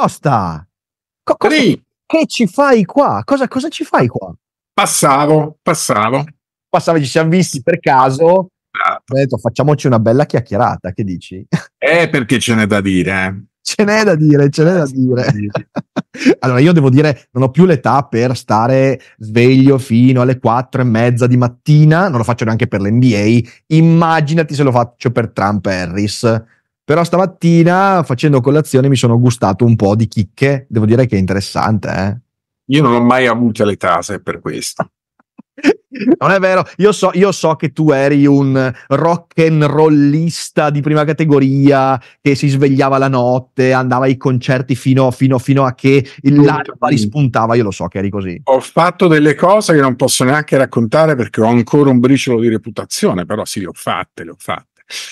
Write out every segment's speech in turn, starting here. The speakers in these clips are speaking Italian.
Costa! Co- cosa, che ci fai qua? Cosa, cosa ci fai qua? Passavo, passavo. Passavo, ci siamo visti per caso. Esatto. Ho detto facciamoci una bella chiacchierata, che dici? Eh, perché ce n'è da dire. Eh. Ce n'è da dire, ce n'è da eh dire. allora, io devo dire, non ho più l'età per stare sveglio fino alle quattro e mezza di mattina, non lo faccio neanche per l'NBA. Immaginati se lo faccio per Trump Harris. Però stamattina facendo colazione mi sono gustato un po' di chicche, devo dire che è interessante. Eh? Io non ho mai avuto le tase per questo. Non è vero, io so, io so, che tu eri un rock and rollista di prima categoria che si svegliava la notte, andava ai concerti fino, fino, fino a che l'alba rispuntava. Io lo so che eri così. Ho fatto delle cose che non posso neanche raccontare perché ho ancora un briciolo di reputazione, però sì, le ho fatte, le ho fatte.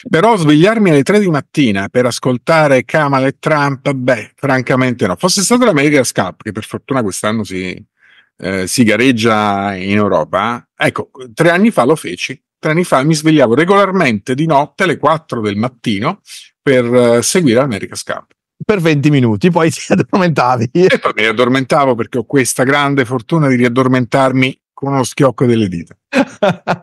Però svegliarmi alle 3 di mattina per ascoltare Kamala e Trump, beh, francamente no. Fosse stata l'America Cup, che per fortuna quest'anno si, eh, si gareggia in Europa, ecco, tre anni fa lo feci. Tre anni fa mi svegliavo regolarmente di notte alle 4 del mattino per eh, seguire l'America Cup per 20 minuti, poi ti addormentavi. E poi mi addormentavo perché ho questa grande fortuna di riaddormentarmi con uno schiocco delle dita.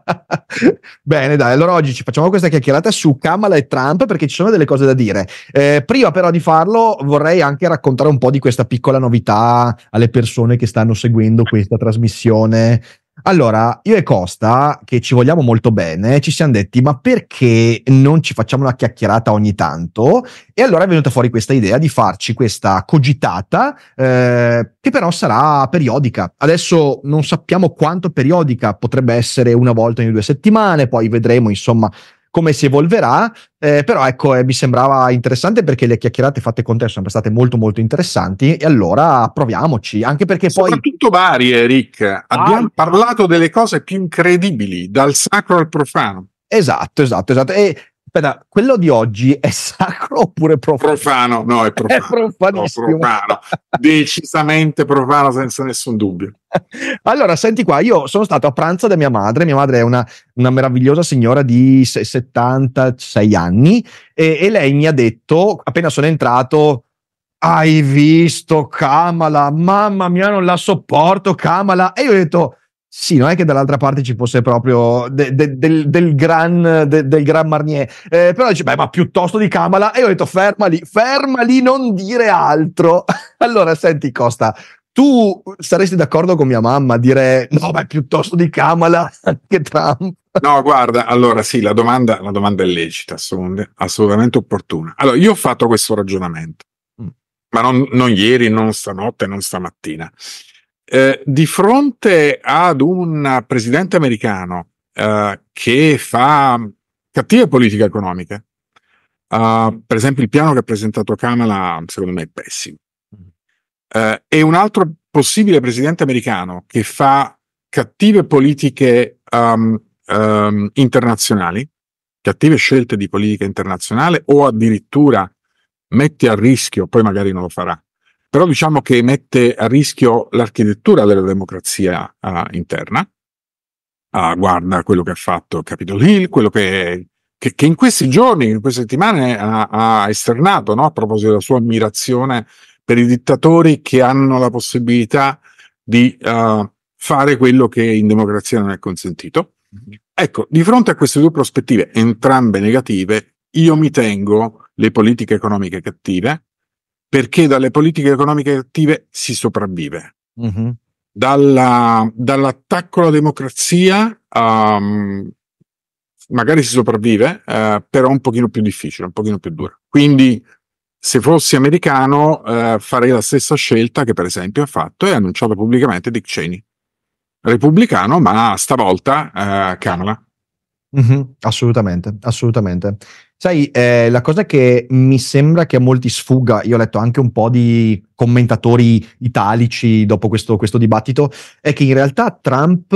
Bene, dai, allora oggi ci facciamo questa chiacchierata su Kamala e Trump perché ci sono delle cose da dire. Eh, prima però di farlo vorrei anche raccontare un po' di questa piccola novità alle persone che stanno seguendo questa trasmissione allora, io e Costa, che ci vogliamo molto bene, ci siamo detti, ma perché non ci facciamo una chiacchierata ogni tanto? E allora è venuta fuori questa idea di farci questa cogitata, eh, che però sarà periodica. Adesso non sappiamo quanto periodica, potrebbe essere una volta ogni due settimane, poi vedremo, insomma, come si evolverà, eh, però ecco eh, mi sembrava interessante perché le chiacchierate fatte con te sono state molto molto interessanti e allora proviamoci, anche perché poi... Soprattutto varie, Rick, ah. abbiamo parlato delle cose più incredibili, dal sacro al profano. Esatto, esatto, esatto. E aspetta, quello di oggi è sacro oppure profano? Profano, no, è profano. È profanissimo. No, profano. Decisamente profano senza nessun dubbio. Allora, senti qua, io sono stato a pranzo da mia madre, mia madre è una, una meravigliosa signora di 76 anni e, e lei mi ha detto, appena sono entrato, hai visto Kamala, mamma mia non la sopporto Kamala e io ho detto sì, non è che dall'altra parte ci fosse proprio de, de, del, del, gran, de, del, gran, Marnier, eh, però dice, beh, ma piuttosto di Kamala, e io ho detto, ferma lì, ferma lì, non dire altro. allora, senti Costa, tu saresti d'accordo con mia mamma a dire, no, beh, piuttosto di Kamala che Trump? No, guarda, allora sì, la domanda, la domanda è lecita, assolutamente opportuna. Allora, io ho fatto questo ragionamento, mm. ma non, non ieri, non stanotte, non stamattina eh, di fronte ad un presidente americano eh, che fa cattive politiche economiche, eh, per esempio il piano che ha presentato Kamala secondo me è pessimo, mm. eh, e un altro possibile presidente americano che fa cattive politiche um, um, internazionali, cattive scelte di politica internazionale o addirittura mette a rischio, poi magari non lo farà, però diciamo che mette a rischio l'architettura della democrazia uh, interna. Uh, guarda quello che ha fatto Capitol Hill, quello che, che, che in questi giorni, in queste settimane ha, ha esternato no? a proposito della sua ammirazione per i dittatori che hanno la possibilità di uh, fare quello che in democrazia non è consentito. Mm-hmm. Ecco, di fronte a queste due prospettive, entrambe negative, io mi tengo le politiche economiche cattive, perché dalle politiche economiche attive si sopravvive. Mm-hmm. Dalla, dall'attacco alla democrazia um, magari si sopravvive, uh, però è un pochino più difficile, un pochino più dura. Quindi se fossi americano uh, farei la stessa scelta che per esempio ha fatto e ha annunciato pubblicamente Dick Cheney. Repubblicano, ma stavolta uh, Kamala. Mm-hmm, assolutamente, assolutamente. Sai, eh, la cosa che mi sembra che a molti sfugga, io ho letto anche un po' di commentatori italici dopo questo, questo dibattito, è che in realtà Trump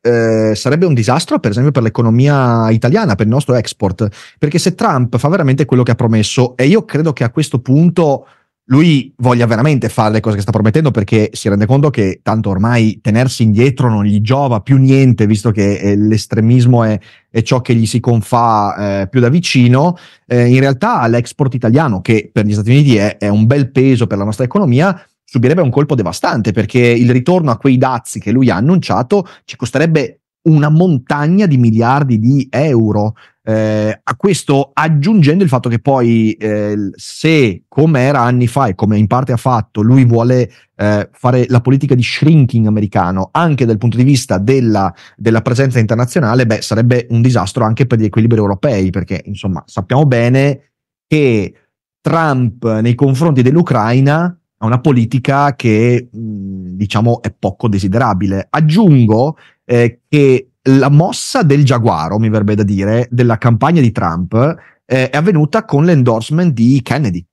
eh, sarebbe un disastro, per esempio, per l'economia italiana, per il nostro export. Perché se Trump fa veramente quello che ha promesso, e io credo che a questo punto lui voglia veramente fare le cose che sta promettendo perché si rende conto che tanto ormai tenersi indietro non gli giova più niente, visto che eh, l'estremismo è, è, ciò che gli si confà eh, più da vicino. Eh, in realtà l'export italiano, che per gli Stati Uniti è, è un bel peso per la nostra economia, subirebbe un colpo devastante perché il ritorno a quei dazi che lui ha annunciato ci costerebbe una montagna di miliardi di euro. Eh, a questo aggiungendo il fatto che poi eh, se come era anni fa e come in parte ha fatto lui vuole eh, fare la politica di shrinking americano anche dal punto di vista della, della presenza internazionale beh sarebbe un disastro anche per gli equilibri europei perché insomma sappiamo bene che Trump nei confronti dell'Ucraina ha una politica che mh, diciamo è poco desiderabile aggiungo eh, che la mossa del giaguaro, mi verrebbe da dire, della campagna di Trump eh, è avvenuta con l'endorsement di Kennedy.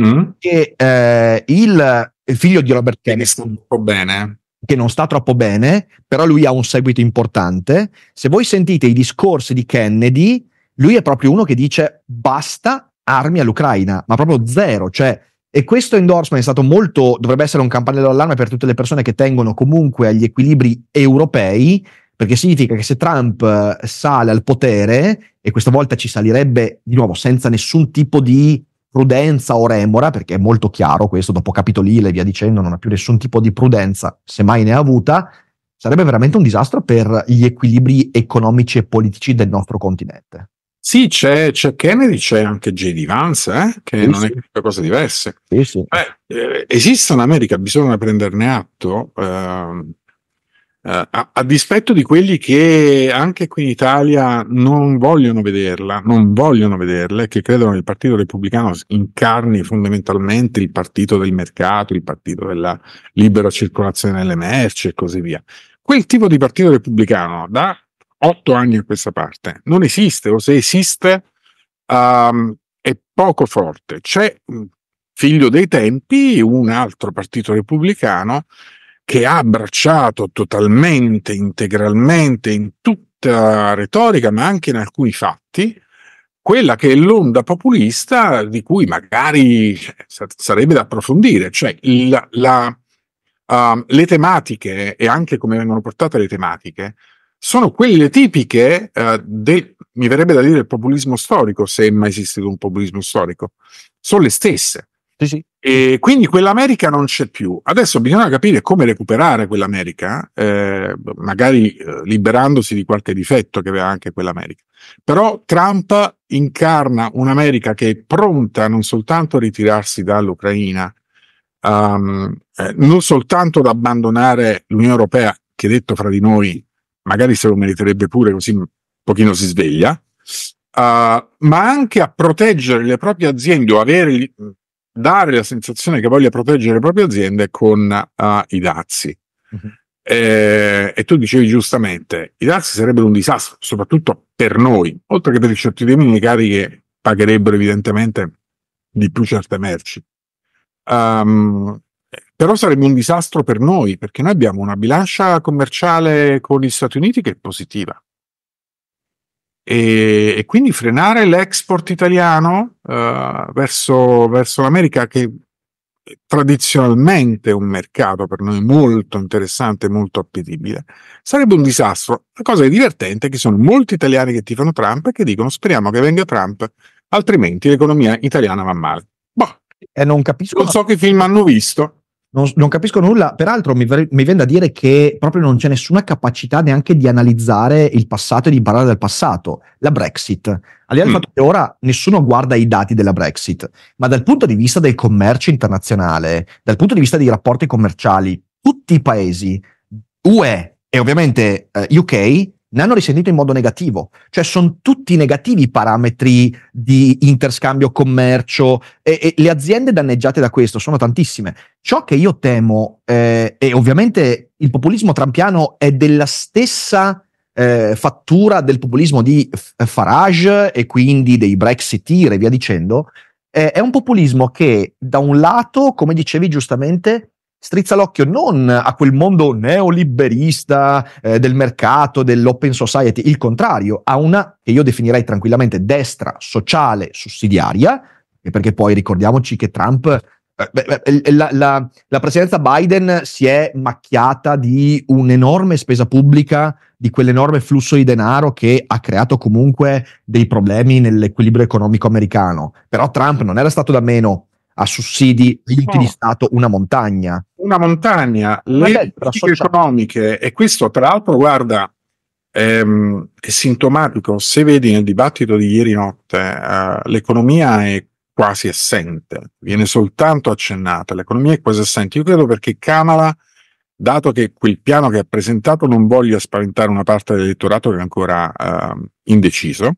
Mm. Che eh, il, figlio di Robert Kennedy, Kennedy che non sta troppo bene, però lui ha un seguito importante. Se voi sentite i discorsi di Kennedy, lui è proprio uno che dice basta armi all'Ucraina, ma proprio zero, cioè e questo endorsement è stato molto, dovrebbe essere un campanello d'allarme per tutte le persone che tengono comunque agli equilibri europei, perché significa che se Trump eh, sale al potere, e questa volta ci salirebbe di nuovo senza nessun tipo di prudenza o remora, perché è molto chiaro questo, dopo Capitolile e via dicendo, non ha più nessun tipo di prudenza, se mai ne ha avuta, sarebbe veramente un disastro per gli equilibri economici e politici del nostro continente. Sì, c'è, c'è, Kennedy, c'è anche J.D. Vance, eh? che sì, non è due cose diverse. Sì, sì. Beh, eh, esiste un'America, bisogna prenderne atto. Ehm, eh, a, a, dispetto di quelli che anche qui in Italia non vogliono vederla, non vogliono vederle, che credono che il Partito Repubblicano incarni fondamentalmente il partito del mercato, il partito della libera circolazione delle merci e così via. Quel tipo di partito repubblicano, da otto anni a questa parte. Non esiste, o se esiste um, è poco forte. C'è, figlio dei tempi, un altro partito repubblicano che ha abbracciato totalmente, integralmente, in tutta retorica, ma anche in alcuni fatti, quella che è l'onda populista di cui magari cioè, sarebbe da approfondire, cioè la, la, ehm, uh, le tematiche e anche come vengono portate le tematiche sono quelle tipiche eh, del, mi verrebbe da dire, il populismo storico, se mai esiste un populismo storico. Sono le stesse. Sì, sì. E quindi quell'America non c'è più. Adesso bisogna capire come recuperare quell'America, eh, magari eh, liberandosi di qualche difetto che aveva anche quell'America. Però Trump incarna un'America che è pronta non soltanto a ritirarsi dall'Ucraina, um, eh, non soltanto ad abbandonare l'Unione Europea, che detto fra di noi magari se lo meriterebbe pure così un pochino si sveglia, uh, ma anche a proteggere le proprie aziende o avere, dare la sensazione che voglia proteggere le proprie aziende con uh, i dazi. Uh-huh. Eh, e tu dicevi giustamente, i dazi sarebbero un disastro, soprattutto per noi, oltre che per i cittadini, i che pagherebbero evidentemente di più certe merci. Um, però sarebbe un disastro per noi, perché noi abbiamo una bilancia commerciale con gli Stati Uniti che è positiva. E, e quindi frenare l'export italiano uh, verso, verso l'America, che è tradizionalmente un mercato per noi molto interessante, molto appetibile, sarebbe un disastro. La cosa è divertente è che sono molti italiani che tifano Trump e che dicono speriamo che venga Trump, altrimenti l'economia italiana va male. Boh. E non capisco. Non so che film hanno visto, non, non capisco nulla. Peraltro, mi, mi viene da dire che proprio non c'è nessuna capacità neanche di analizzare il passato e di imparare dal passato. La Brexit. Al di là del mm. fatto che ora nessuno guarda i dati della Brexit, ma dal punto di vista del commercio internazionale, dal punto di vista dei rapporti commerciali, tutti i paesi, UE e ovviamente eh, UK, ne hanno risentito in modo negativo. Cioè sono tutti negativi i parametri di interscambio, commercio e, e, le aziende danneggiate da questo sono tantissime. Ciò che io temo, eh, e ovviamente il populismo trampiano è della stessa eh, fattura del populismo di Farage e quindi dei Brexiteer e via dicendo, eh, è un populismo che da un lato, come dicevi giustamente, strizza l'occhio non a quel mondo neoliberista eh, del mercato, dell'open society, il contrario, a una che io definirei tranquillamente destra sociale sussidiaria, perché poi ricordiamoci che Trump eh, la, la, la, presidenza Biden si è macchiata di un'enorme spesa pubblica, di quell'enorme flusso di denaro che ha creato comunque dei problemi nell'equilibrio economico americano. Però Trump non era stato da meno a sussidi, aiuti di Stato, una montagna una montagna, le politiche economiche, e questo tra l'altro, guarda, ehm, è sintomatico, se vedi nel dibattito di ieri notte, eh, l'economia è quasi assente, viene soltanto accennata, l'economia è quasi assente. Io credo perché Kamala, dato che quel piano che ha presentato non voglia spaventare una parte dell'elettorato che è ancora eh, indeciso,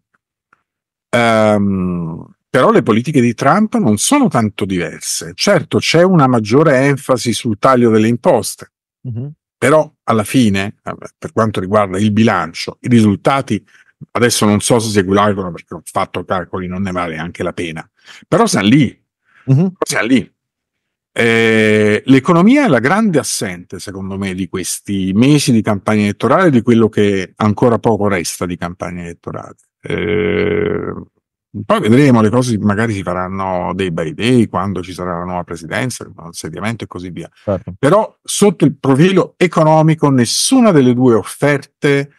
ehm, però le politiche di Trump non sono tanto diverse. Certo, c'è una maggiore enfasi sul taglio delle imposte, uh-huh. però alla fine, per quanto riguarda il bilancio, i risultati, adesso non so se si equivalgono perché ho fatto calcoli, non ne vale neanche la pena, però siamo lì. Uh-huh. Siamo lì. Eh, l'economia è la grande assente, secondo me, di questi mesi di campagna elettorale, di quello che ancora poco resta di campagna elettorale. Eh, poi vedremo, le cose magari si faranno dei bei day quando ci sarà la nuova presidenza, il nuovo insediamento e così via. Certo. Però sotto il profilo economico nessuna delle due offerte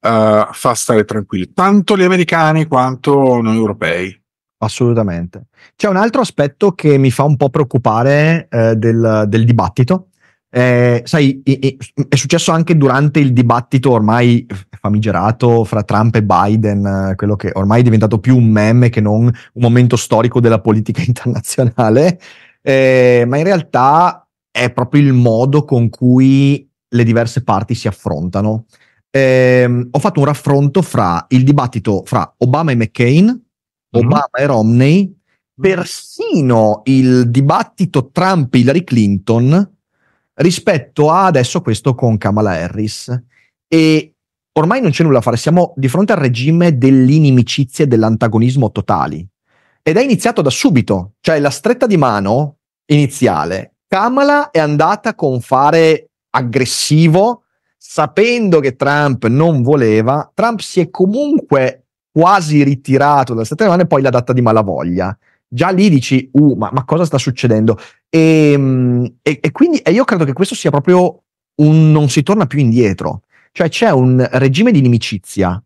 uh, fa stare tranquilli, tanto gli americani quanto noi europei. Assolutamente. C'è un altro aspetto che mi fa un po' preoccupare eh, del, del dibattito, eh, sai, è successo anche durante il dibattito ormai famigerato fra Trump e Biden, eh, quello che ormai è diventato più un meme che non un momento storico della politica internazionale, eh, ma in realtà è proprio il modo con cui le diverse parti si affrontano. Eh, ho fatto un raffronto fra il dibattito fra Obama e McCain, mhm. Obama mm-hmm. e Romney, mhm. persino il dibattito Trump-Hillary Clinton rispetto a adesso questo con Kamala Harris. E ormai non c'è nulla da fare, siamo di fronte al regime dell'inimicizia e dell'antagonismo totali. Ed è iniziato da subito, cioè la stretta di mano iniziale. Kamala è andata con fare aggressivo, sapendo che Trump non voleva. Trump si è comunque quasi ritirato dalla stretta di mano e poi l'ha data di malavoglia già lì dici, uh, ma, ma cosa sta succedendo? E, ehm, e, e quindi e io credo che questo sia proprio un non si torna più indietro. Cioè c'è un regime di inimicizia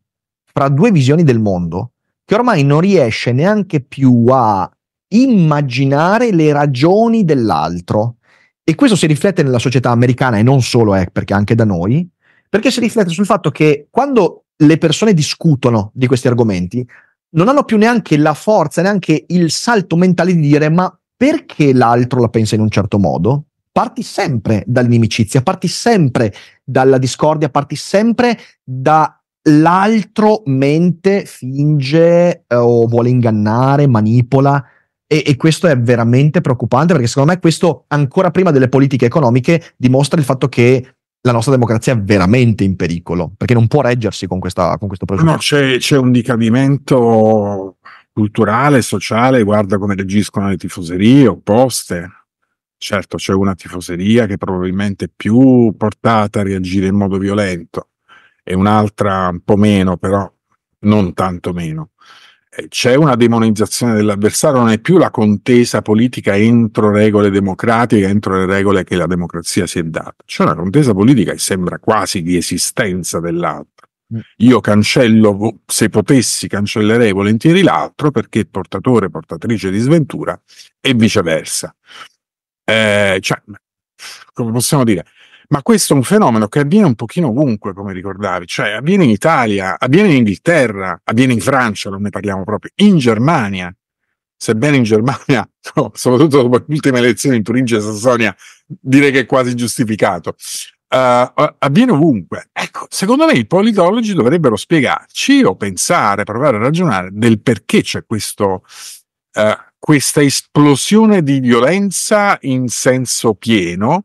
fra due visioni del mondo che ormai non riesce neanche più a immaginare le ragioni dell'altro. E questo si riflette nella società americana e non solo, eh, perché anche da noi, perché si riflette sul fatto che quando le persone discutono di questi argomenti, non hanno più neanche la forza, neanche il salto mentale di dire ma perché l'altro la pensa in un certo modo? Parti sempre dall'inimicizia, parti sempre dalla discordia, parti sempre dall'altro mente finge eh, o vuole ingannare, manipola. E, e, questo è veramente preoccupante perché secondo me questo ancora prima delle politiche economiche dimostra il fatto che la nostra democrazia è veramente in pericolo, perché non può reggersi con, questa, con questo progetto. No, c'è, c'è, un decadimento culturale, sociale, guarda come reagiscono le tifoserie opposte. Certo, c'è una tifoseria che probabilmente è più portata a reagire in modo violento e un'altra un po' meno, però non tanto meno. Eh, c'è una demonizzazione dell'avversario, non è più la contesa politica entro regole democratiche, entro le regole che la democrazia si è data. C'è una contesa politica che sembra quasi di esistenza dell'altro. Mm. Io cancello, se potessi, cancellerei volentieri l'altro perché è portatore, portatrice di sventura e viceversa. Eh, cioè, come possiamo dire, ma questo è un fenomeno che avviene un pochino ovunque, come ricordavi, cioè avviene in Italia, avviene in Inghilterra, avviene in Francia, non ne parliamo proprio, in Germania, sebbene in Germania, no, soprattutto dopo le ultime elezioni in Turingia e Sassonia, direi che è quasi giustificato. Uh, avviene ovunque. Ecco, secondo me i politologi dovrebbero spiegarci o pensare, provare a ragionare del perché c'è questo, uh, questa esplosione di violenza in senso pieno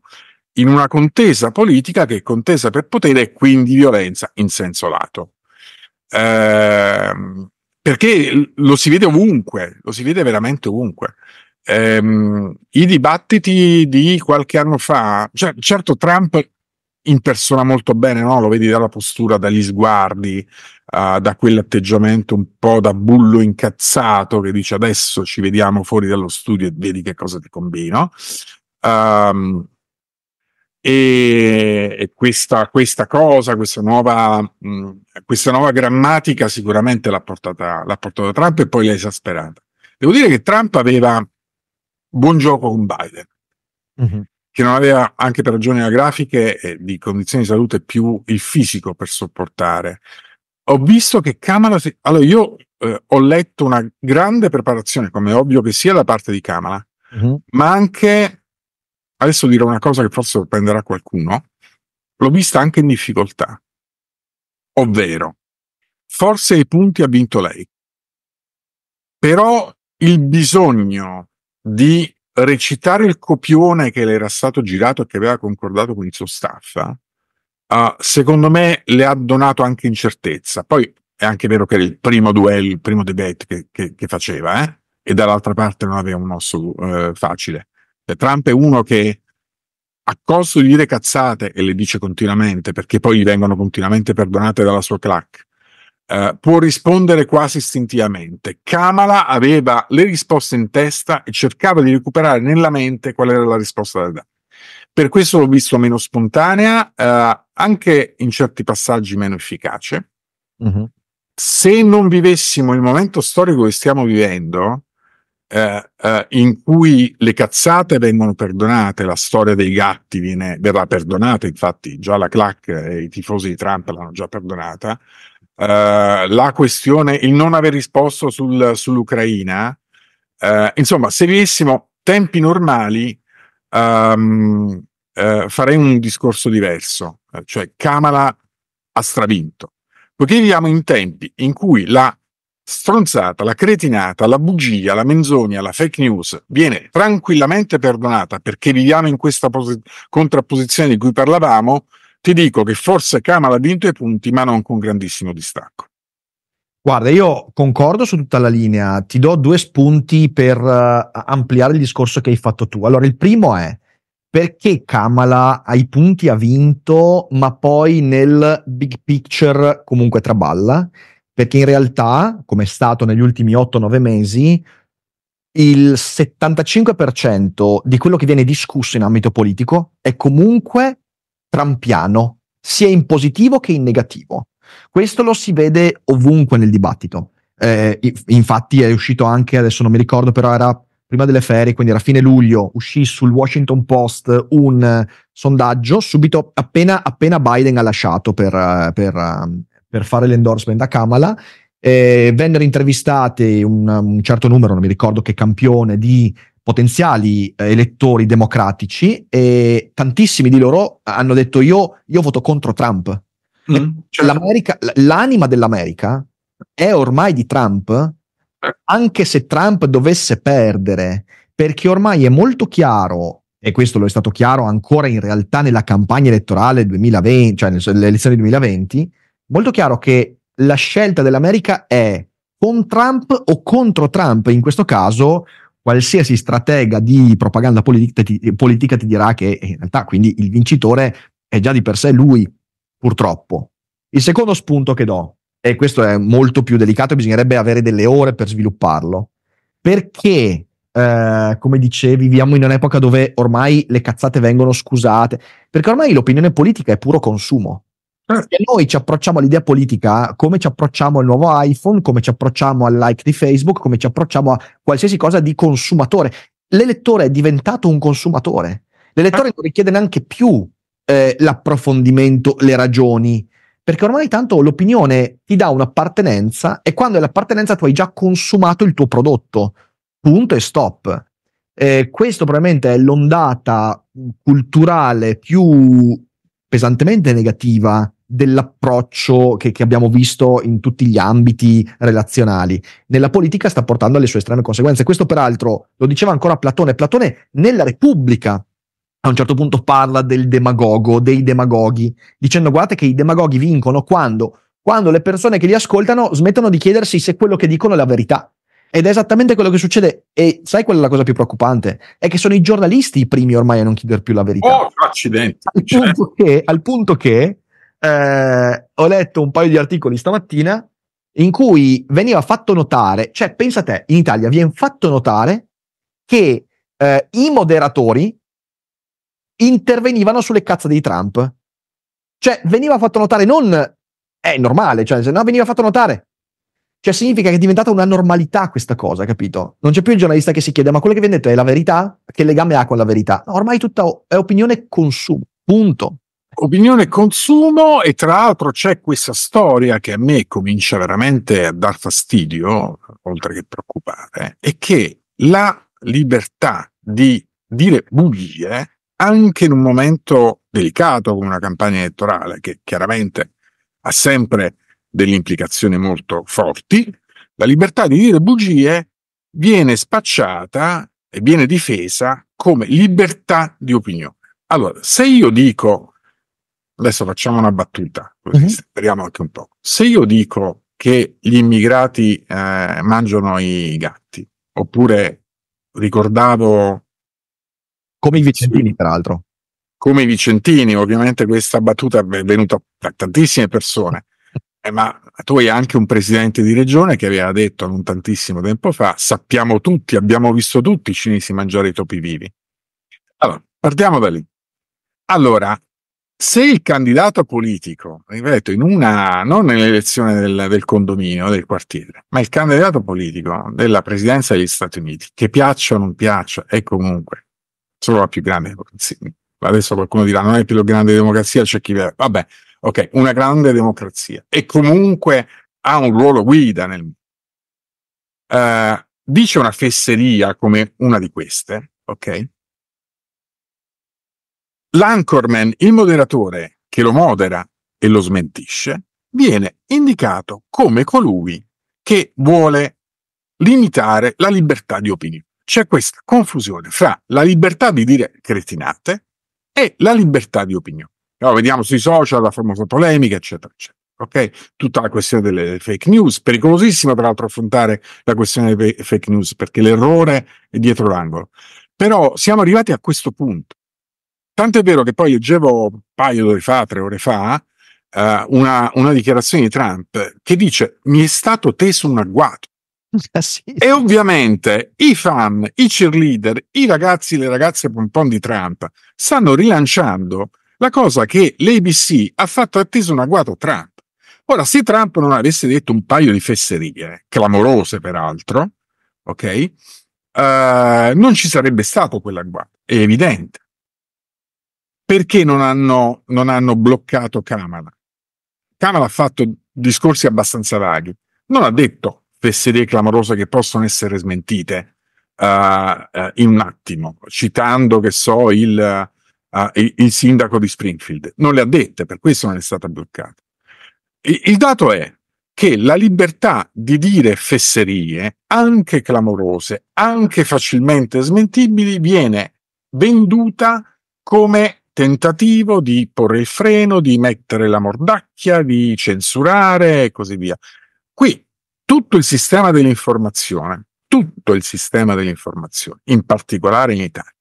in una contesa politica che è contesa per potere e quindi violenza in senso lato. Eh, perché lo si vede ovunque, lo si vede veramente ovunque. Eh, I dibattiti di qualche anno fa, cioè, certo Trump impersona molto bene, no? lo vedi dalla postura, dagli sguardi, uh, da quell'atteggiamento un po' da bullo incazzato che dice adesso ci vediamo fuori dallo studio e vedi che cosa ti combino. Um, e, e questa, questa, cosa, questa nuova, mh, mm, questa nuova grammatica sicuramente l'ha portata, l'ha portata Trump e poi l'ha esasperata. Devo dire che Trump aveva buon gioco con Biden, mm-hmm. che non aveva anche per ragioni grafiche e di condizioni di salute più il fisico per sopportare. Ho visto che Kamala, si... allora io eh, ho letto una grande preparazione, come ovvio che sia da parte di Kamala, mm-hmm. ma anche adesso dirò una cosa che forse sorprenderà qualcuno, l'ho vista anche in difficoltà. Ovvero, forse i punti ha vinto lei, però il bisogno di recitare il copione che le era stato girato e che aveva concordato con il suo staff, uh, secondo me le ha donato anche incertezza. Poi è anche vero che era il primo duello, il primo debate che, che, che faceva, eh? e dall'altra parte non aveva un osso uh, facile. Cioè, Trump è uno che a costo di dire cazzate e le dice continuamente perché poi gli vengono continuamente perdonate dalla sua clac. Uh, può rispondere quasi istintivamente. Kamala aveva le risposte in testa e cercava di recuperare nella mente qual era la risposta da dare. Per questo l'ho visto meno spontanea, uh, anche in certi passaggi meno efficace. Uh-huh. Se non vivessimo il momento storico che stiamo vivendo, eh, eh, in cui le cazzate vengono perdonate, la storia dei gatti viene, verrà perdonata, infatti già la clac e i tifosi di Trump l'hanno già perdonata, eh, la questione, il non aver risposto sul, sull'Ucraina, eh, insomma, se vivessimo tempi normali, um, farei un discorso diverso, cioè Kamala ha stravinto, poiché viviamo in tempi in cui la stronzata, la cretinata, la bugia, la menzogna, la fake news viene tranquillamente perdonata perché viviamo in questa pos- contrapposizione di cui parlavamo, ti dico che forse Kamala ha vinto i punti, ma non con grandissimo distacco. Guarda, io concordo su tutta la linea, ti do due spunti per uh, ampliare il discorso che hai fatto tu. Allora, il primo è perché Kamala ai punti ha vinto, ma poi nel big picture comunque traballa perché in realtà, come è stato negli ultimi 8-9 mesi, il 75% di quello che viene discusso in ambito politico è comunque trampiano, sia in positivo che in negativo. Questo lo si vede ovunque nel dibattito. Eh, infatti è uscito anche, adesso non mi ricordo, però era prima delle ferie, quindi era fine luglio, uscì sul Washington Post un uh, sondaggio subito appena, appena, Biden ha lasciato per, uh, per uh, per fare l'endorsement a Kamala. Eh, vennero intervistati un, un certo numero, non mi ricordo che campione, di potenziali eh, elettori democratici e tantissimi di loro hanno detto io, io voto contro Trump. Mm, certo. l'anima dell'America è ormai di Trump, anche se Trump dovesse perdere, perché ormai è molto chiaro, e questo lo è stato chiaro ancora in realtà nella campagna elettorale 2020, cioè nelle elezioni 2020, molto chiaro che la scelta dell'America è con Trump o contro Trump, in questo caso qualsiasi stratega di propaganda politica ti, politica ti dirà che eh, in realtà quindi il vincitore è già di per sé lui, purtroppo. Il secondo spunto che do, e questo è molto più delicato bisognerebbe avere delle ore per svilupparlo, perché Uh, come dicevi, viviamo in un'epoca dove ormai le cazzate vengono scusate, perché ormai l'opinione politica è puro consumo. Se ah. noi ci approcciamo all'idea politica, come ci approcciamo al nuovo iPhone, come ci approcciamo al like di Facebook, come ci approcciamo a qualsiasi cosa di consumatore. L'elettore è diventato un consumatore. L'elettore ah. non richiede neanche più eh, l'approfondimento, le ragioni, perché ormai tanto l'opinione ti dà un'appartenenza e quando è l'appartenenza tu hai già consumato il tuo prodotto. Punto e stop. Eh, questo probabilmente è l'ondata culturale più pesantemente negativa dell'approccio che, che, abbiamo visto in tutti gli ambiti relazionali. Nella politica sta portando alle sue estreme conseguenze. Questo peraltro lo diceva ancora Platone. Platone nella Repubblica a un certo punto parla del demagogo, dei demagoghi, dicendo guardate che i demagoghi vincono quando, quando le persone che li ascoltano smettono di chiedersi se quello che dicono è la verità. Ed è esattamente quello che succede. E sai qual è la cosa più preoccupante? È che sono i giornalisti i primi ormai a non chiedere più la verità. Oh, accidenti. Al, certo. punto che, al punto che eh, ho letto un paio di articoli stamattina in cui veniva fatto notare, cioè pensa te, in Italia viene fatto notare che eh, i moderatori intervenivano sulle cazze di Trump. Cioè veniva fatto notare non è normale, cioè no, veniva fatto notare. Cioè significa che è diventata una normalità questa cosa, capito? Non c'è più il giornalista che si chiede ma quello che vi detto è la verità? Che legame ha con la verità? No, ormai tutta è opinione consumo, punto. Opinione consumo e tra l'altro c'è questa storia che a me comincia veramente a dar fastidio, oltre che preoccupare, è che la libertà di dire bugie anche in un momento delicato come una campagna elettorale che chiaramente ha sempre delle implicazioni molto forti, la libertà di dire bugie viene spacciata e viene difesa come libertà di opinione. Allora, se io dico Adesso facciamo una battuta, così mm-hmm. speriamo anche un po'. Se io dico che gli immigrati eh, mangiano i gatti, oppure ricordavo... Come i vicentini, sì. peraltro. Come i vicentini, ovviamente questa battuta è venuta da tantissime persone, eh, ma tu hai anche un presidente di regione che aveva detto non tantissimo tempo fa, sappiamo tutti, abbiamo visto tutti i cinesi mangiare i topi vivi. Allora, partiamo da lì. Allora, se il candidato politico, ripeto, in una, non nell'elezione del, del condominio, del quartiere, ma il candidato politico della presidenza degli Stati Uniti, che piaccia o non piaccia, è comunque solo la più grande democrazia. Adesso qualcuno dirà non è più la grande democrazia, c'è cioè chi vede. Vabbè, ok, una grande democrazia e comunque ha un ruolo guida nel mondo. Uh, dice una fesseria come una di queste, ok? l'anchorman, il moderatore che lo modera e lo smentisce, viene indicato come colui che vuole limitare la libertà di opinione. C'è questa confusione fra la libertà di dire cretinate e la libertà di opinione. Allora, vediamo sui social la famosa polemica, eccetera, eccetera. Okay? Tutta la questione delle fake news, pericolosissima peraltro affrontare la questione delle fake news perché l'errore è dietro l'angolo. Però siamo arrivati a questo punto Tanto è vero che poi leggevo un paio d'ore fa, tre ore fa, eh, una, una, dichiarazione di Trump che dice mi è stato teso un agguato. Ah, sì. E ovviamente i fan, i cheerleader, i ragazzi, le ragazze pompon di Trump stanno rilanciando la cosa che l'ABC ha fatto atteso un agguato a Trump. Ora, se Trump non avesse detto un paio di fesserie, clamorose peraltro, ok, eh, non ci sarebbe stato quell'agguato, è evidente perché non hanno, non hanno bloccato Kamala? Kamala ha fatto discorsi abbastanza vaghi, non ha detto fesserie clamorose che possono essere smentite uh, uh, in un attimo, citando che so il, uh, il, il sindaco di Springfield. Non le ha dette, per questo non è stata bloccata. I, il dato è che la libertà di dire fesserie, anche clamorose, anche facilmente smentibili, viene venduta come tentativo di porre il freno, di mettere la mordacchia, di censurare e così via. Qui tutto il sistema dell'informazione, tutto il sistema dell'informazione, in particolare in Italia,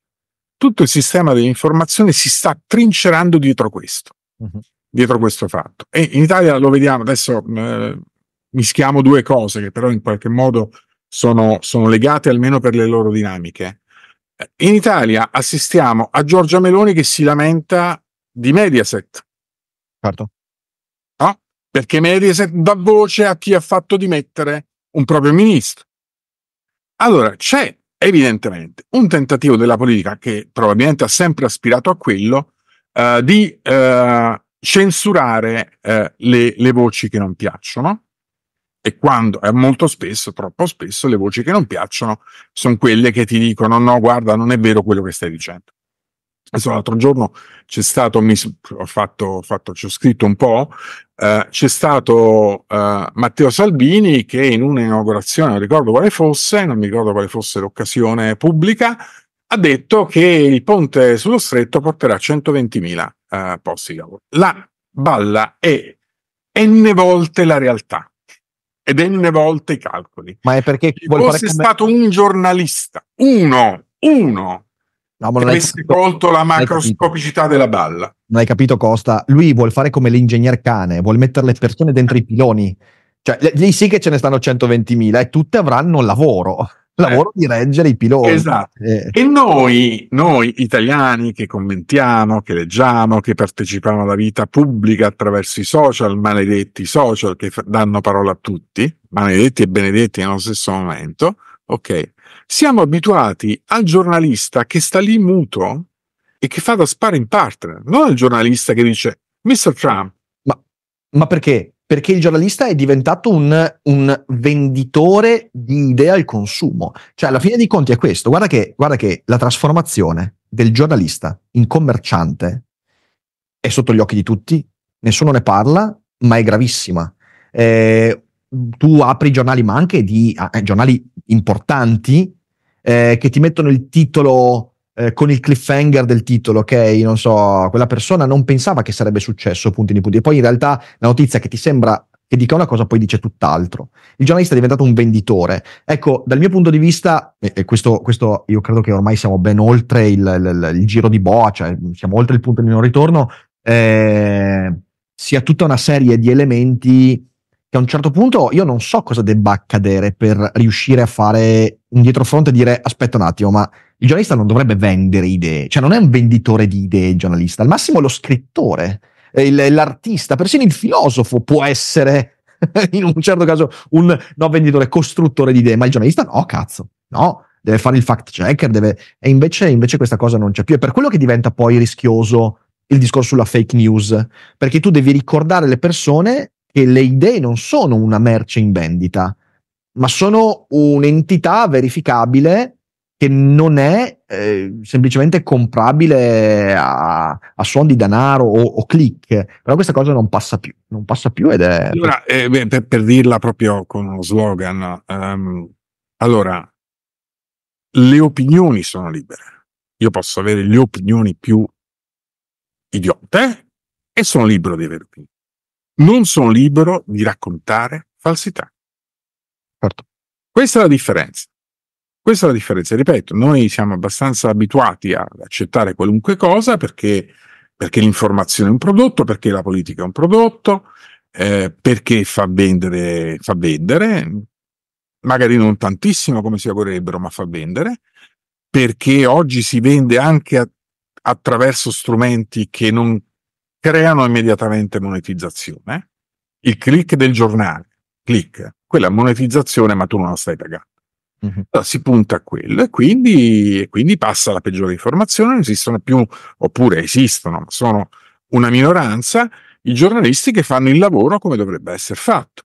tutto il sistema dell'informazione si sta trincerando dietro questo, uh-huh. dietro questo fatto. E in Italia lo vediamo, adesso eh, mischiamo due cose che però in qualche modo sono, sono legate almeno per le loro dinamiche. In Italia assistiamo a Giorgia Meloni che si lamenta di Mediaset. Certo. No? Perché Mediaset dà voce a chi ha fatto dimettere un proprio ministro. Allora, c'è evidentemente un tentativo della politica che probabilmente ha sempre aspirato a quello eh, di eh, censurare eh, le, le, voci che non piacciono e quando, eh, molto spesso, troppo spesso, le voci che non piacciono sono quelle che ti dicono no, guarda, non è vero quello che stai dicendo. Adesso l'altro giorno c'è stato, mi, ho, fatto, fatto, ci ho scritto un po', eh, c'è stato eh, Matteo Salvini che in un'inaugurazione, non ricordo quale fosse, non mi ricordo quale fosse l'occasione pubblica, ha detto che il ponte sullo stretto porterà 120.000 eh, posti di lavoro. La balla è n volte la realtà ed n volte i calcoli. Ma è perché se fosse stato un giornalista, uno, uno, no, che avesse colto la macroscopicità della balla. Non hai capito Costa, lui vuol fare come l'ingegner cane, vuol mettere le persone dentro i piloni. Cioè, lì sì che ce ne stanno 120.000 e tutte avranno lavoro lavoro eh, di reggere i piloti. Esatto. Eh. E noi, noi italiani che commentiamo, che leggiamo, che partecipiamo alla vita pubblica attraverso i social, maledetti social che f- danno parola a tutti, maledetti e benedetti nello stesso momento, ok, siamo abituati al giornalista che sta lì muto e che fa da sparring partner, non al giornalista che dice Mr. Trump. ma perché? perché il giornalista è diventato un, un, venditore di idee al consumo. Cioè, alla fine dei conti è questo. Guarda che, guarda che la trasformazione del giornalista in commerciante è sotto gli occhi di tutti, nessuno ne parla, ma è gravissima. Eh, tu apri giornali, ma anche di eh, giornali importanti, eh, che ti mettono il titolo eh, con il cliffhanger del titolo, ok? Non so, quella persona non pensava che sarebbe successo, puntini puntini. E poi in realtà la notizia che ti sembra che dica una cosa poi dice tutt'altro. Il giornalista è diventato un venditore. Ecco, dal mio punto di vista, e questo, questo io credo che ormai siamo ben oltre il, il, il, giro di boa, cioè siamo oltre il punto di non ritorno, eh, sia tutta una serie di elementi che a un certo punto io non so cosa debba accadere per riuscire a fare un dietrofront e dire aspetta un attimo, ma il giornalista non dovrebbe vendere idee, cioè non è un venditore di idee il giornalista, al massimo è lo scrittore, il, l'artista, persino il filosofo può essere, in un certo caso, un no venditore, costruttore di idee, ma il giornalista no, cazzo, no, deve fare il fact checker, deve... e invece, invece questa cosa non c'è più, è per quello che diventa poi rischioso il discorso sulla fake news, perché tu devi ricordare alle persone che le idee non sono una merce in vendita, ma sono un'entità verificabile che non è eh, semplicemente comprabile a, a suon di denaro o, o, click, però questa cosa non passa più, non passa più ed è... Allora, eh, per, per, dirla proprio con uno slogan, um, allora, le opinioni sono libere. Io posso avere le opinioni più idiote e sono libero di avere opinioni. Non sono libero di raccontare falsità. Certo. Questa è la differenza. Questa è la differenza, ripeto, noi siamo abbastanza abituati ad accettare qualunque cosa perché, perché l'informazione è un prodotto, perché la politica è un prodotto, eh, perché fa vendere, fa vendere, magari non tantissimo come si vorrebbero, ma fa vendere, perché oggi si vende anche a, attraverso strumenti che non creano immediatamente monetizzazione. Il click del giornale, click, quella monetizzazione ma tu non la stai pagando. Uh-huh. si punta a quello e quindi, e quindi passa la peggiore informazione, non esistono più, oppure esistono, ma sono una minoranza, i giornalisti che fanno il lavoro come dovrebbe essere fatto.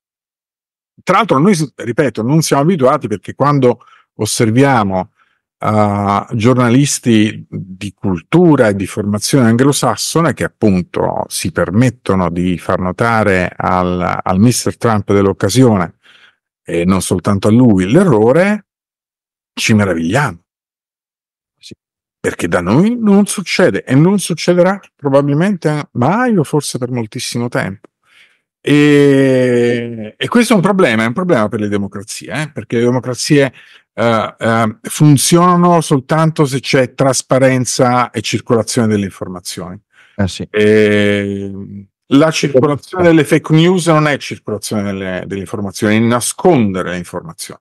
Tra l'altro noi, ripeto, non siamo abituati perché quando osserviamo uh, giornalisti di cultura e di formazione anglosassone che appunto si permettono di far notare al, al mister Trump dell'occasione e non soltanto a lui l'errore, ci meravigliamo. Sì. Perché da noi non succede e non succederà probabilmente mai o forse per moltissimo tempo. E, e questo è un problema, è un problema per le democrazie, eh? perché le democrazie eh, eh, funzionano soltanto se c'è trasparenza e circolazione delle informazioni. Eh, sì. E, la circolazione delle fake news non è circolazione delle, delle informazioni, è nascondere le informazioni.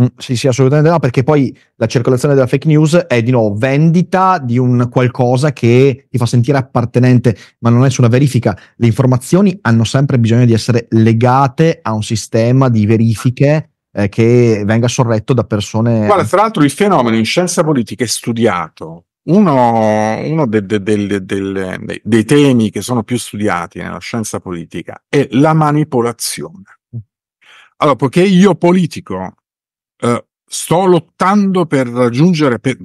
Mm, sì, sì, assolutamente no, perché poi la circolazione della fake news è di nuovo vendita di un qualcosa che ti fa sentire appartenente, ma non è su una verifica. Le informazioni hanno sempre bisogno di essere legate a un sistema di verifiche eh, che venga sorretto da persone. Guarda, tra l'altro, il fenomeno in scienza politica è studiato. Uno, uno de, de, de, dei temi che sono più studiati nella scienza politica è la manipolazione. Mm. Allora, poiché io politico eh, sto lottando per raggiungere, per,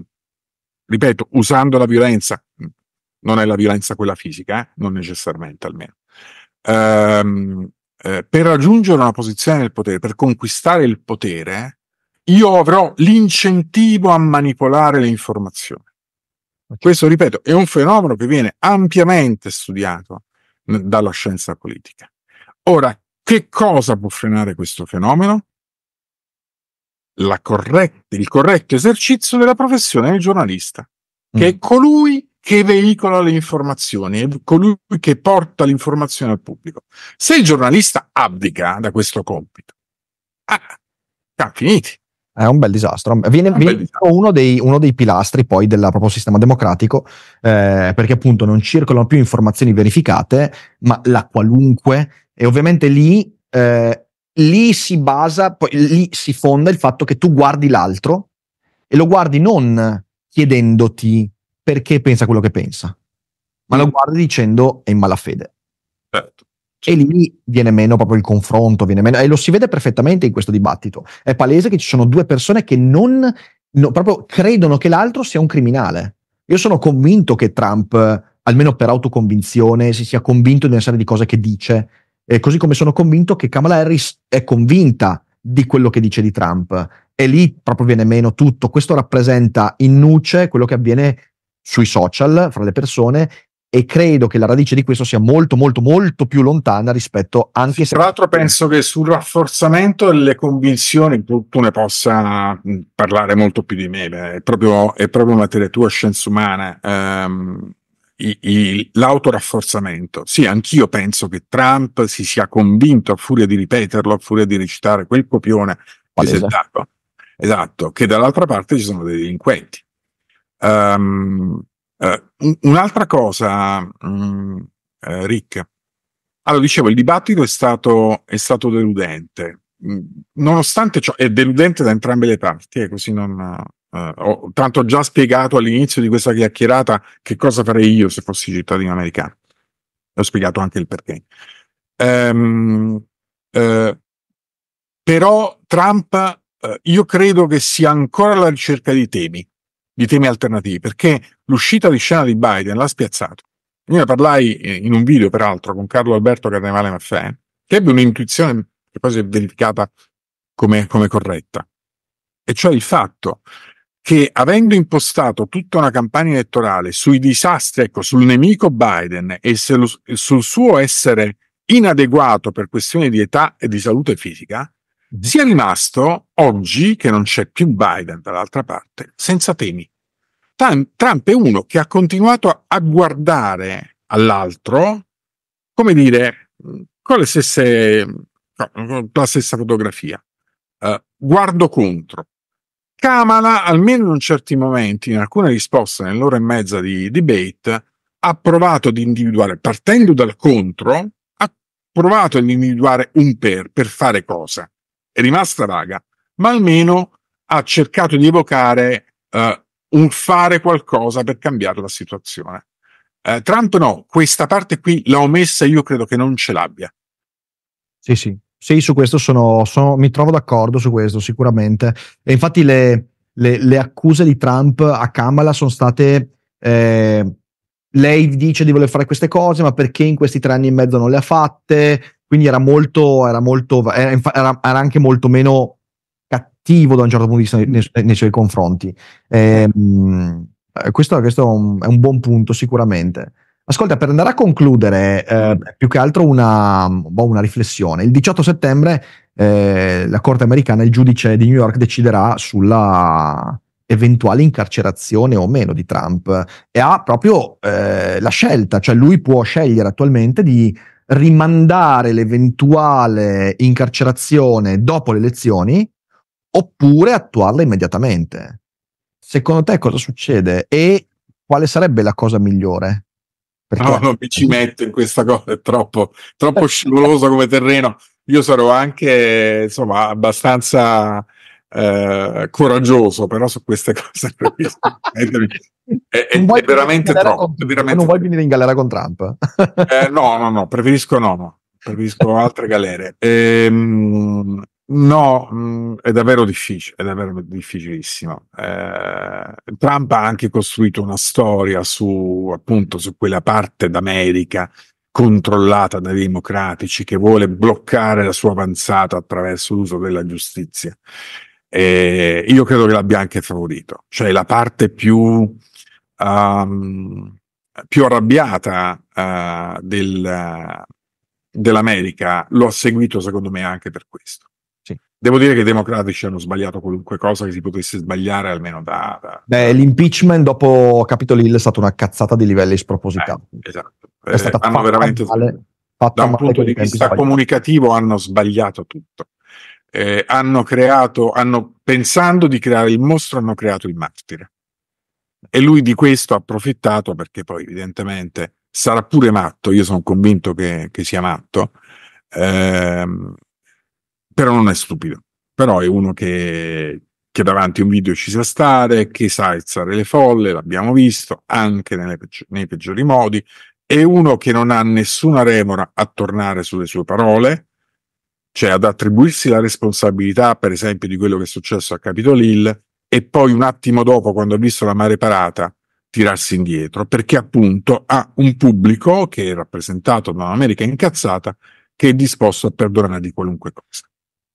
ripeto, usando la violenza, non è la violenza quella fisica, eh? non necessariamente almeno, ehm, eh, per raggiungere una posizione del potere, per conquistare il potere, io avrò l'incentivo a manipolare le informazioni. Questo, ripeto, è un fenomeno che viene ampiamente studiato dalla scienza politica. Ora, che cosa può frenare questo fenomeno? corretta, il corretto esercizio della professione del giornalista, che mm. è colui che veicola le informazioni, è colui che porta l'informazione al pubblico. Se il giornalista abdica da questo compito, ah, siamo ah, finiti. È un bel disastro. Viene, un viene bel disastro. Uno, dei, uno, dei, pilastri poi del proprio sistema democratico, eh, perché appunto non circolano più informazioni verificate, ma la qualunque. E ovviamente lì eh, lì si basa, poi lì si fonda il fatto che tu guardi l'altro e lo guardi non chiedendoti perché pensa quello che pensa, ma lo guardi dicendo è in malafede. Certo. E certo. lì viene meno proprio il confronto, viene meno, e lo si vede perfettamente in questo dibattito. È palese che ci sono due persone che non, no, proprio credono che l'altro sia un criminale. Io sono convinto che Trump, almeno per autoconvinzione, si sia convinto di una serie di cose che dice eh, così come sono convinto che Kamala Harris è convinta di quello che dice di Trump e lì proprio viene meno tutto. Questo rappresenta in nuce quello che avviene sui social, fra le persone, e credo che la radice di questo sia molto molto molto più lontana rispetto anche se... Tra l'altro penso che sul rafforzamento delle convinzioni tu, tu ne possa parlare molto più di me, è proprio, è proprio materia tua, scienza umana. ehm, i, i, l'autorafforzamento. Sì, anch'io penso che Trump si sia convinto a furia di ripeterlo, a furia di recitare quel copione Palese. che Esatto, che dall'altra parte ci sono dei delinquenti. Um, uh, un'altra cosa, um, uh, Rick. Allora, dicevo, il dibattito è stato, è stato deludente. Mm, nonostante ciò, è deludente da entrambe le parti, eh, così non, eh, ho tanto già spiegato all'inizio di questa chiacchierata che cosa farei io se fossi cittadino americano. Ho spiegato anche il perché. Ehm, eh, però Trump, eh, io credo che sia ancora alla ricerca di temi, di temi alternativi, perché l'uscita di scena di Biden l'ha spiazzato. Io ne parlai eh, in un video, peraltro, con Carlo Alberto Carnevale Maffè, che ebbe un'intuizione che poi si è verificata come, come corretta. E cioè il fatto che avendo impostato tutta una campagna elettorale sui disastri, ecco, sul nemico Biden e sul suo essere inadeguato per questioni di età e di salute fisica, mhm. sia rimasto oggi, che non c'è più Biden dall'altra parte, senza temi. Trump è uno che ha continuato a guardare all'altro, come dire, con, stesse, la stessa fotografia. Uh, guardo contro, Kamala, almeno in certi momenti, in alcune risposte nell'ora e mezza di debate, ha provato ad individuare, partendo dal contro, ha provato ad individuare un per, per fare cosa. È rimasta vaga, ma almeno ha cercato di evocare eh, un fare qualcosa per cambiare la situazione. Eh, Trump no, questa parte qui l'ho messa, io credo che non ce l'abbia. Sì, sì, sì, su questo sono, sono, mi trovo d'accordo su questo sicuramente. E infatti le, le, le accuse di Trump a Kamala sono state... Eh, lei dice di voler fare queste cose, ma perché in questi tre anni e mezzo non le ha fatte? Quindi era molto, era, molto, era, eh, era, era anche molto meno cattivo da un certo punto di vista nei, nei suoi confronti. Ehm, eh, questo, questo è, un, è, un, buon punto, sicuramente. Ascolta, per andare a concludere, eh, più che altro una, boh, una, riflessione. Il 18 settembre eh, la Corte americana, il giudice di New York deciderà sulla eventuale incarcerazione o meno di Trump e ha proprio eh, la scelta, cioè lui può scegliere attualmente di rimandare l'eventuale incarcerazione dopo le elezioni oppure attuarla immediatamente. Secondo te cosa succede e quale sarebbe la cosa migliore? Perché... No, non mi ci metto in questa cosa, è troppo, troppo scivoloso come terreno. Io sarò anche, insomma, abbastanza eh, coraggioso, però su queste cose è, è, è veramente troppo. Con... Veramente... Non vuoi venire in galera con Trump? eh, no, no, no, preferisco no, no. Preferisco altre galere. Ehm, No, mhmm, è davvero difficile, è davvero difficilissimo. Eh, Trump ha anche costruito una storia su, appunto, su quella parte d'America controllata dai democratici che vuole bloccare la sua avanzata attraverso l'uso della giustizia. Eh, io credo che l'abbia anche favorito, cioè la parte più, um, più arrabbiata uh, del, dell'America lo ha seguito secondo me anche per questo. Devo dire che i democratici hanno sbagliato qualunque cosa che si potesse sbagliare, almeno da... da... Beh, l'impeachment dopo Capitol Hill è stata una cazzata di livelli spropositati. Eh, esatto. È eh, stata hanno veramente... Male, da un punto di vista comunicativo hanno sbagliato tutto. Eh, hanno creato, hanno, pensando di creare il mostro, hanno creato il martire. E lui di questo ha approfittato perché poi evidentemente sarà pure matto, io sono convinto che, che sia matto, Eh, però non è stupido. Però è uno che, che davanti a un video ci sa stare, che sa alzare le folle, l'abbiamo visto anche peggi- nei peggiori modi. È uno che non ha nessuna remora a tornare sulle sue parole, cioè ad attribuirsi la responsabilità, per esempio, di quello che è successo a Capitol Hill, e poi un attimo dopo, quando ha visto la mare parata, tirarsi indietro, perché appunto ha un pubblico che è rappresentato da un'America incazzata che è disposto a perdonare di qualunque cosa.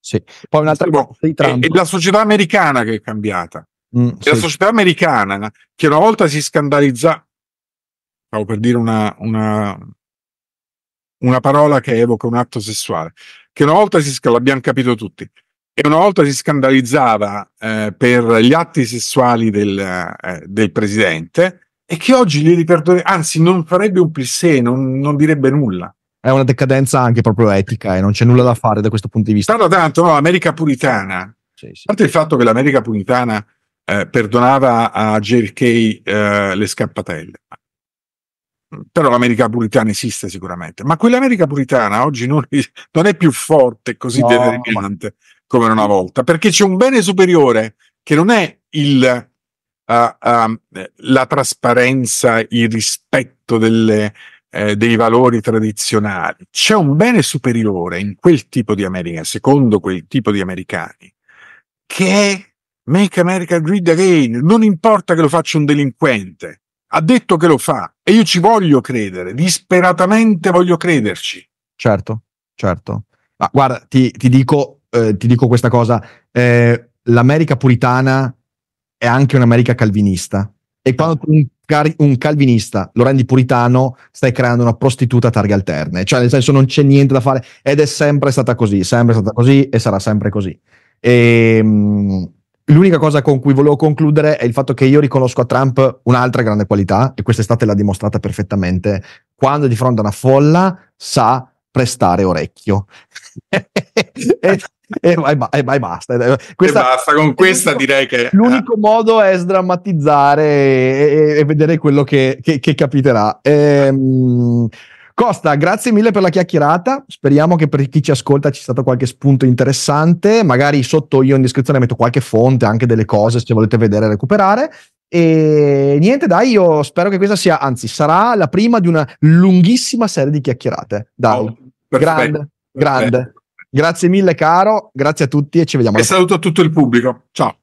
Sì. Poi un'altra cosa è, è la società americana che è cambiata. Mm, è sì. la società americana che una volta si scandalizza. stavo per dire una, una, una, parola che evoca un atto sessuale, che una volta si l'abbiamo capito tutti, e una volta si scandalizzava eh, per gli atti sessuali del, eh, del presidente e che oggi li riperdone, anzi non farebbe un plissé, non, non direbbe nulla è una decadenza anche proprio etica e non c'è nulla da fare da questo punto di vista. Parla tanto, no, oh, America puritana. Sì, sì. A parte il fatto che l'America puritana eh, perdonava a JFK eh, le scappatelle, però l'America puritana esiste sicuramente, ma quell'America puritana oggi non, non è più forte così no. determinante come una volta, perché c'è un bene superiore che non è il, uh, uh, la trasparenza, il rispetto delle, eh, dei valori tradizionali. C'è un bene superiore in quel tipo di America, secondo quel tipo di americani, che è Make America Great Again. Non importa che lo faccia un delinquente, ha detto che lo fa e io ci voglio credere, disperatamente voglio crederci. Certo, certo. Ma guarda, ti, ti, dico, eh, ti dico, questa cosa. Eh, L'America puritana è anche un'America calvinista. E quando tu un calvinista lo rendi puritano, stai creando una prostituta a targhe alterne. Cioè, nel senso, non c'è niente da fare. Ed è sempre stata così, sempre stata così e sarà sempre così. E, ehm, mh, l'unica cosa con cui volevo concludere è il fatto che io riconosco a Trump un'altra grande qualità, e quest'estate l'ha dimostrata perfettamente. Quando di fronte a una folla, sa prestare orecchio. ed, e, e, e basta. Questa, e basta, con questa direi che... L'unico eh. modo è sdrammatizzare e, e vedere quello che, che, che capiterà. Ehm... Costa, grazie mille per la chiacchierata. Speriamo che per chi ci ascolta ci sia stato qualche spunto interessante. Magari sotto io in descrizione metto qualche fonte, anche delle cose se volete vedere e recuperare. E niente, dai, io spero che questa sia, anzi, sarà la prima di una lunghissima serie di chiacchierate. Dai, oh, perfetto, grande, perfetto. Grazie mille, caro. Grazie a tutti e ci vediamo. E saluto a tutto il pubblico. Ciao.